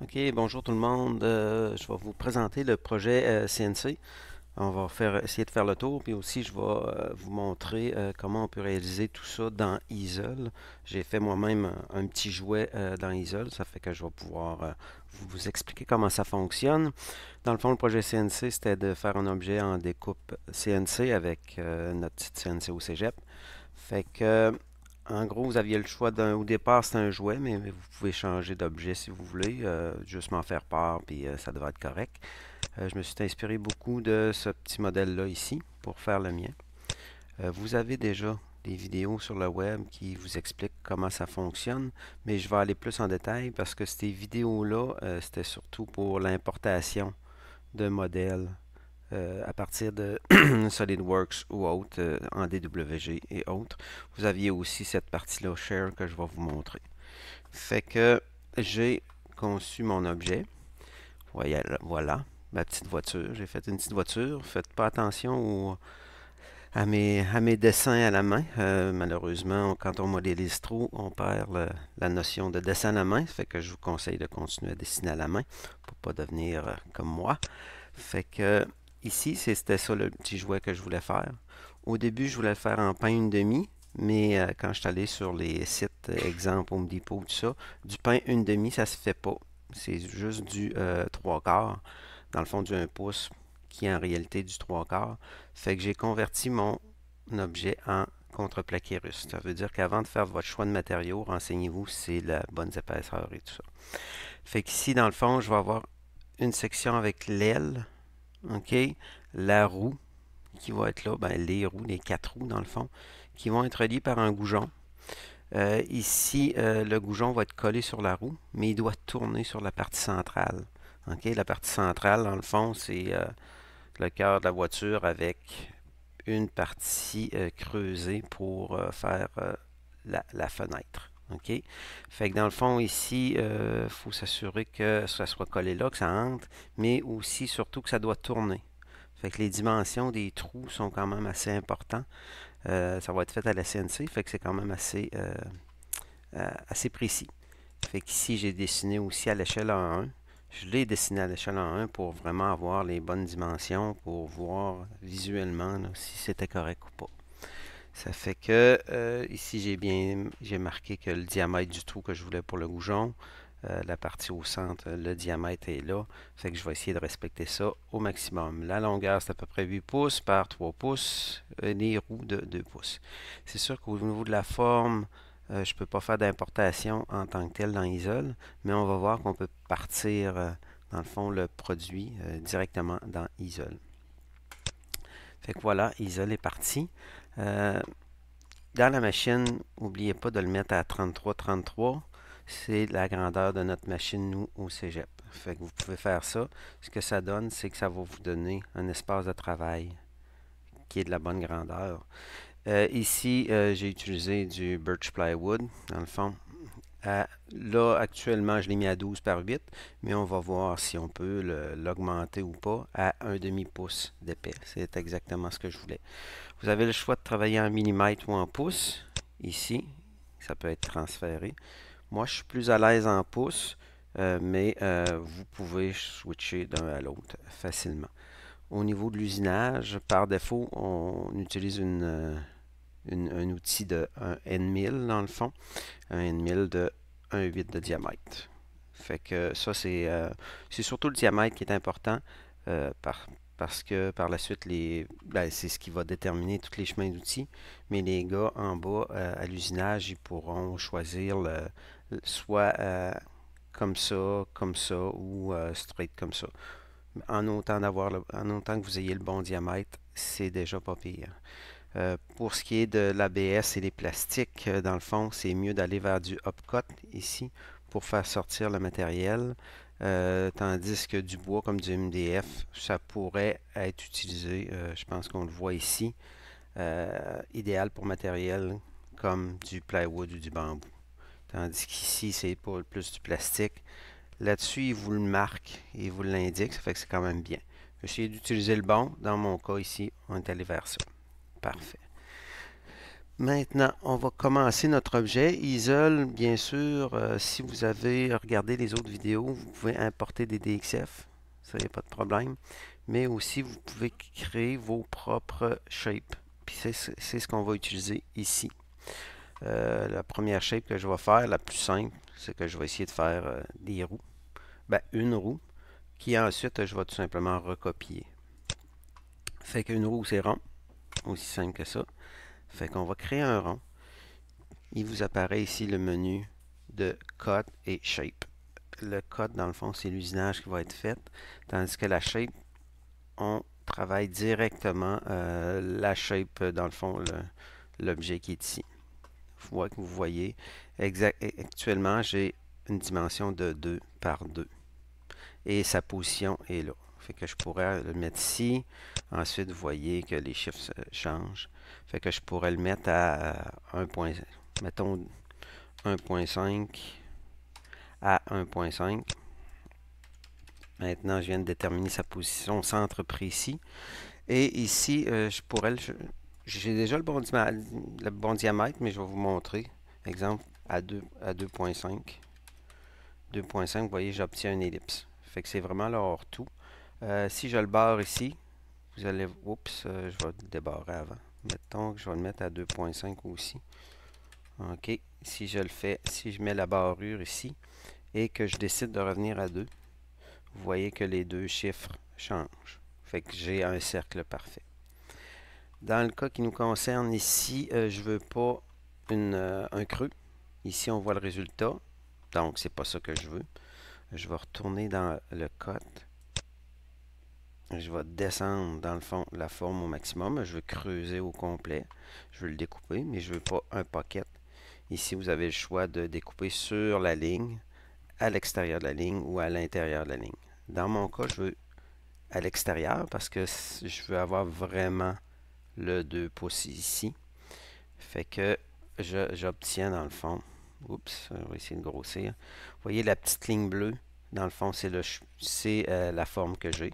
OK, bonjour tout le monde. Euh, je vais vous présenter le projet CNC. Euh, on va essayer de faire le tour, puis aussi je vais euh, vous montrer comment on peut réaliser tout ça dans Isol. J'ai fait moi-même un, petit jouet dans Isol, ça fait que je vais pouvoir vous expliquer comment ça fonctionne. Dans le fond, le projet CNC, c'était de faire un objet en découpe CNC avec notre petite CNC au cégep. Fait que en gros, vous aviez le choix d'un. Au départ, c'est un jouet, mais, vous pouvez changer d'objet si vous voulez. Euh, juste m'en faire part, puis euh, ça devrait être correct. Euh, je me suis inspiré beaucoup de ce petit modèle-là ici pour faire le mien. vous avez déjà des vidéos sur le web qui vous expliquent comment ça fonctionne, mais je vais aller plus en détail parce que ces vidéos-là, c'était surtout pour l'importation de modèles euh, à partir de SolidWorks ou autre euh, en DWG et autres. Vous aviez aussi cette partie-là, Share, que je vais vous montrer. Fait que j'ai conçu mon objet. Voilà, ma petite voiture. J'ai fait une petite voiture. Faites pas attention à, mes, dessins à la main. Euh, malheureusement, quand on modélise trop, on perd la notion de dessin à la main. Fait que je vous conseille de continuer à dessiner à la main pour pas devenir comme moi. Fait que Ici, c'était ça le petit jouet que je voulais faire. Au début, je voulais le faire en pain une demi, mais euh, quand je suis allé sur les sites, euh, exemple Home Depot, tout ça, du pain une demi, ça se fait pas. C'est juste du 3 euh, trois quarts, dans le fond du 1 pouce, qui est en réalité du trois quarts. Fait que j'ai converti mon objet en contreplaqué russe. Ça veut dire qu'avant de faire votre choix de matériaux, renseignez-vous si c'est la bonne épaisseur et tout ça. Fait qu'ici, dans le fond, je vais avoir une section avec l'aile, OK? La roue qui va être là, ben, les roues, les quatre roues dans le fond, qui vont être reliées par un goujon. Euh, ici, euh, le goujon va être collé sur la roue, mais il doit tourner sur la partie centrale. OK? La partie centrale, dans le fond, c'est euh, le cœur de la voiture avec une partie creusée pour faire la fenêtre. OK? Fait que dans le fond, ici, il euh, faut s'assurer que ça soit collé là, que ça entre, mais aussi, surtout, que ça doit tourner. Fait que les dimensions des trous sont quand même assez importantes. Euh, ça va être fait à la CNC, fait que c'est quand même assez, euh, assez précis. Fait qu'ici, j'ai dessiné aussi à l'échelle 1 Je l'ai dessiné à l'échelle 1 pour vraiment avoir les bonnes dimensions, pour voir visuellement si c'était correct ou pas. Ça fait que euh, ici, j'ai bien j'ai marqué que le diamètre du trou que je voulais pour le goujon, euh, la partie au centre, euh, le diamètre est là. Ça fait que je vais essayer de respecter ça au maximum. La longueur, c'est à peu près 8 pouces par 3 pouces. les roues de 2 pouces. C'est sûr qu'au niveau de la forme, je ne peux pas faire d'importation en tant que tel dans Isol, mais on va voir qu'on peut partir, dans le fond, le produit directement dans Isol. Fait que voilà, Isol est parti. Euh, dans la machine, n'oubliez pas de le mettre à 3333. 33. C'est la grandeur de notre machine, nous, au cégep. Fait vous pouvez faire ça. Ce que ça donne, c'est que ça va vous donner un espace de travail qui est de la bonne grandeur. Euh, ici, euh, j'ai utilisé du Birch Plywood, dans le fond. Euh, là, actuellement, je l'ai mis à 12 par 8, mais on va voir si on peut l'augmenter ou pas à un demi-pouce d'épais. C'est exactement ce que je voulais. Vous avez le choix de travailler en millimètre ou en pouce. Ici, ça peut être transféré. Moi, je suis plus à l'aise en pouce, euh, mais euh, vous pouvez switcher d'un à l'autre facilement. Au niveau de l'usinage, par défaut, on utilise une un outil de un N1000 dans le fond, un N1000 de 1,8 de diamètre. Fait que ça, c'est euh, c'est surtout le diamètre qui est important euh, parce que par la suite, ben, c'est ce qui va déterminer tous les chemins d'outils. Mais les gars en bas euh, à l'usinage, ils pourront choisir soit comme ça, comme ça ou straight comme ça. En autant, en autant que vous ayez le bon diamètre, c'est déjà pas pire. Euh, pour ce qui est de l'ABS et les plastiques, euh, dans le fond, c'est mieux d'aller vers du up-cut ici pour faire sortir le matériel. Euh, tandis que du bois comme du MDF, ça pourrait être utilisé, je pense qu'on le voit ici, idéal pour matériel comme du plywood ou du bambou. Tandis qu'ici, c'est pour plus du plastique. Là-dessus, il vous le marque et vous l'indique, ça fait que c'est quand même bien. essayé d'utiliser le bon. Dans mon cas ici, on est allé vers ça. Parfait. Maintenant, on va commencer notre objet. Isole, bien sûr, euh, si vous avez regardé les autres vidéos, vous pouvez importer des DXF. Ça, n'y a pas de problème. Mais aussi, vous pouvez créer vos propres shapes. Puis c'est ce qu'on va utiliser ici. Euh, la première shape que je vais faire, la plus simple, c'est que je vais essayer de faire euh, des roues. Ben, une roue, qui ensuite, je vais tout simplement recopier. Fait qu'une roue, c'est rond. Aussi simple que ça. Fait qu'on va créer un rond. Il vous apparaît ici le menu de Cut » et shape. Le Cut », dans le fond, c'est l'usinage qui va être fait, tandis que la shape, on travaille directement euh, la shape, euh, dans le fond, l'objet qui est ici. Vous que vous voyez, eh, actuellement, j'ai une dimension de 2 par 2. Et sa position est là. Fait que je pourrais le mettre ici. Ensuite, vous voyez que les chiffres changent. Fait que je pourrais le mettre à 1. Mettons 1.5 à 1.5. Maintenant, je viens de déterminer sa position centre précis. Et ici, euh, je pourrais... J'ai déjà le bon, diamètre, mais je vais vous montrer. Exemple, à 2.5. À 2.5, vous voyez, j'obtiens une ellipse. Fait que c'est vraiment là hors tout. Euh, si je le barre ici, vous allez... Oups, euh, je vais débarrer avant. Mettons que je vais le mettre à 2.5 aussi. OK. Si je le fais, si je mets la barrure ici et que je décide de revenir à 2, vous voyez que les deux chiffres changent. Fait que j'ai un cercle parfait. Dans le cas qui nous concerne ici, euh, je ne veux pas un creux. Ici, on voit le résultat. Donc, n'est pas ça que je veux. Je vais retourner dans le code je vais descendre dans le fond la forme au maximum. Je veux creuser au complet. Je veux le découper, mais je ne veux pas un pocket. Ici, vous avez le choix de découper sur la ligne, à l'extérieur de la ligne ou à l'intérieur de la ligne. Dans mon cas, je veux à l'extérieur parce que je veux avoir vraiment le 2 pouces ici. Fait que j'obtiens dans le fond. Oups, on va essayer de grossir. Vous voyez la petite ligne bleue, dans le fond, c'est euh, la forme que j'ai.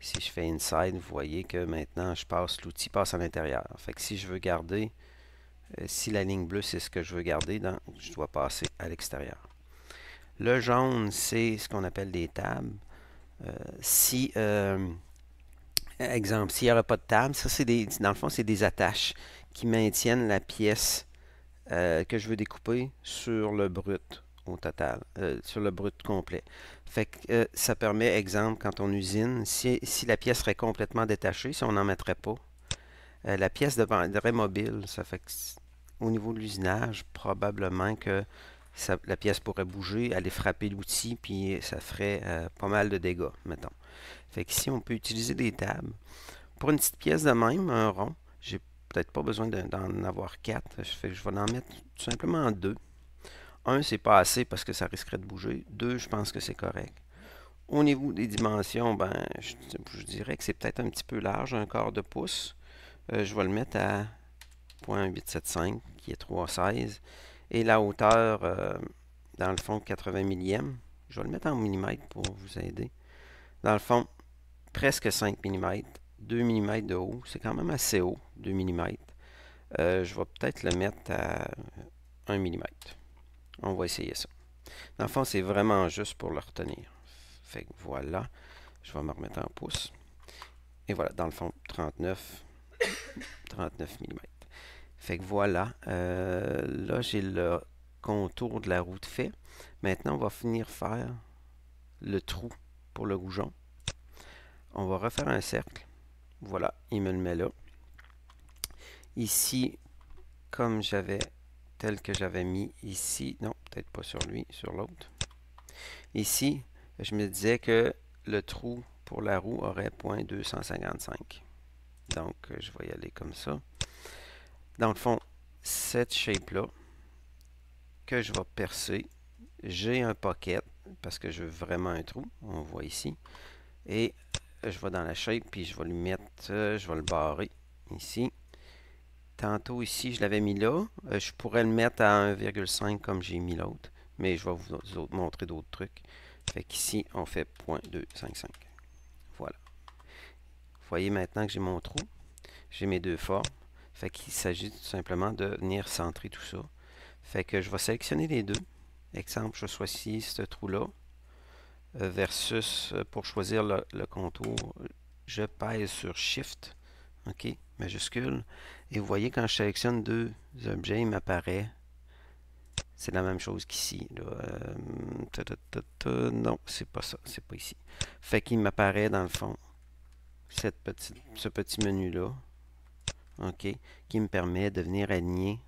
Si je fais Inside, vous voyez que maintenant, je passe l'outil passe à l'intérieur. Fait si je veux garder, euh, si la ligne bleue, c'est ce que je veux garder, je dois passer à l'extérieur. Le jaune, c'est ce qu'on appelle des tables. Euh, si, euh, exemple, s'il n'y aurait pas de table, ça, c'est dans le fond, c'est des attaches qui maintiennent la pièce que je veux découper sur le brut au total, euh, sur le brut complet. Fait que, euh, ça permet, exemple, quand on usine, si, si, la pièce serait complètement détachée, si on n'en mettrait pas, euh, la pièce deviendrait mobile. Ça fait au niveau de l'usinage, probablement que la pièce pourrait bouger, aller frapper l'outil, puis ça ferait pas mal de dégâts, mettons. Fait que si on peut utiliser des tables, pour une petite pièce de même, un rond, j'ai peut-être pas besoin d'en avoir quatre. Je, je vais en mettre tout simplement deux. Un, c'est pas assez parce que ça risquerait de bouger. Deux, je pense que c'est correct. Au niveau des dimensions, ben, je, dirais que c'est peut-être un petit peu large, un quart de pouce. Euh, je vais le mettre à 0.875, qui est 3,16. Et la hauteur, euh, dans le fond, 80 millièmes. Je vais le mettre en millimètres pour vous aider. Dans le fond, presque 5 mm, 2 mm de haut. C'est quand même assez haut, 2 mm. Euh, je vais peut-être le mettre à 1 mm. On va essayer ça. Dans le fond, c'est vraiment juste pour le retenir. Fait que voilà. Je vais me remettre en pouce. Et voilà, dans le fond, 39, 39 mm. Fait que voilà. Euh, là, j'ai le contour de la route fait. Maintenant, on va finir faire le trou pour le goujon. On va refaire un cercle. Voilà, il me le met là. Ici, comme j'avais tel que j'avais mis ici. Non, peut-être pas sur lui, sur l'autre. Ici, je me disais que le trou pour la roue aurait 0.255. Donc, euh, je vais y aller comme ça. Dans le fond, cette shape-là, que je vais percer, j'ai un pocket, parce que je veux vraiment un trou, on voit ici. Et je vais dans la shape, puis je vais lui mettre, euh, je vais le barrer ici. Tantôt ici, je l'avais mis là. Euh, je pourrais le mettre à 1,5 comme j'ai mis l'autre. Mais je vais vous montrer d'autres trucs. Fait qu'ici, on fait 0.255. Voilà. Vous voyez maintenant que j'ai mon trou. J'ai mes deux formes. Fait qu'il s'agit tout simplement de venir centrer tout ça. Fait que je vais sélectionner les deux. Exemple, je choisis ce trou-là. Euh, versus, euh, pour choisir le, le, contour, je pèse sur Shift. OK majuscule. Et vous voyez, quand je sélectionne deux objets, il m'apparaît. C'est la même chose qu'ici. Euh, non, c'est pas ça. C'est pas ici. Fait qu'il m'apparaît, dans le fond, cette petite, ce petit menu-là. OK. Qui me permet de venir aligner.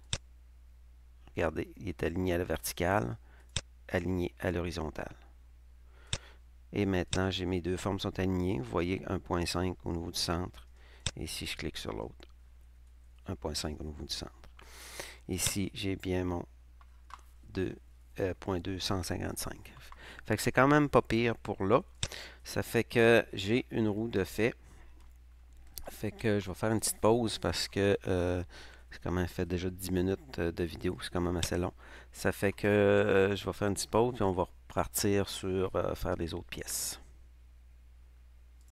Regardez, il est aligné à la verticale, aligné à l'horizontale. Et maintenant, j'ai mes deux formes sont alignées. Vous voyez 1.5 au niveau du centre et si je clique sur l'autre, 1.5 au niveau du centre. Ici, j'ai bien mon 2.255. Euh, fait que c'est quand même pas pire pour là. Ça fait que j'ai une roue de fait. Fait que je vais faire une petite pause parce que euh, c'est quand même fait déjà 10 minutes euh, de vidéo. C'est quand même assez long. Ça fait que euh, je vais faire une petite pause et on va repartir sur faire les autres pièces.